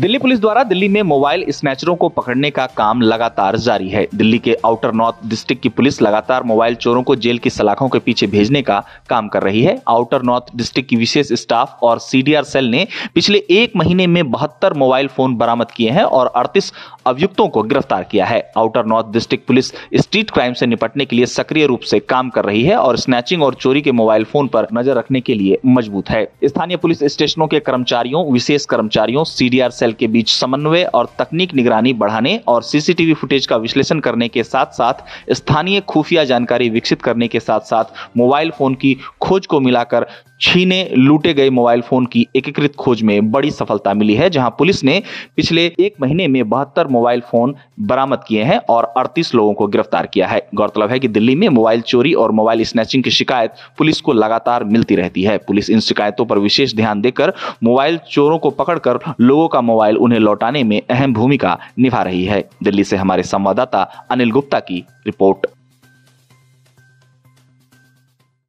Delhi police द्वारा दिल्ली में mobile स्नैचरों को पकड़ने का काम लगातार जारी है दिल्ली के आउटर नॉर्थ डिस्ट्रिक्ट की पुलिस लगातार मोबाइल चोरों को जेल की सलाखों के पीछे भेजने का काम कर रही है आउटर नॉर्थ डिस्ट्रिक्ट की विशेष स्टाफ और सीडीआर सेल ने पिछले एक महीने में बहत्तर मोबाइल फोन बरामद किए हैं और अड़तीस अभियुक्तों को गिरफ्तार किया है outer north district police street crime से निपटने के लिए सक्रिय रूप से काम कर रही है और स्नैचिंग और चोरी के मोबाइल फोन पर नजर रखने के लिए मजबूत है स्थानीय पुलिस स्टेशनों के कर्मचारियों विशेष कर्मचारियों सीडीआर सेल के बीच समन्वय और तकनीक निगरानी बढ़ाने और सीसीटीवी फुटेज का विश्लेषण करने के साथ साथ स्थानीय खुफिया जानकारी विकसित करने के साथ साथ मोबाइल फोन की खोज को मिलाकर छीने लूटे गए मोबाइल फोन की एकीकृत खोज में बड़ी सफलता मिली है जहां पुलिस ने पिछले एक महीने में बहत्तर मोबाइल फोन बरामद किए हैं और अड़तीस लोगों को गिरफ्तार किया है गौरतलब है कि दिल्ली में मोबाइल चोरी और मोबाइल स्नैचिंग की शिकायत पुलिस को लगातार मिलती रहती है पुलिस इन शिकायतों पर विशेष ध्यान देकर मोबाइल चोरों को पकड़कर लोगों का मोबाइल उन्हें लौटाने में अहम भूमिका निभा रही है दिल्ली से हमारे संवाददाता अनिल गुप्ता की रिपोर्ट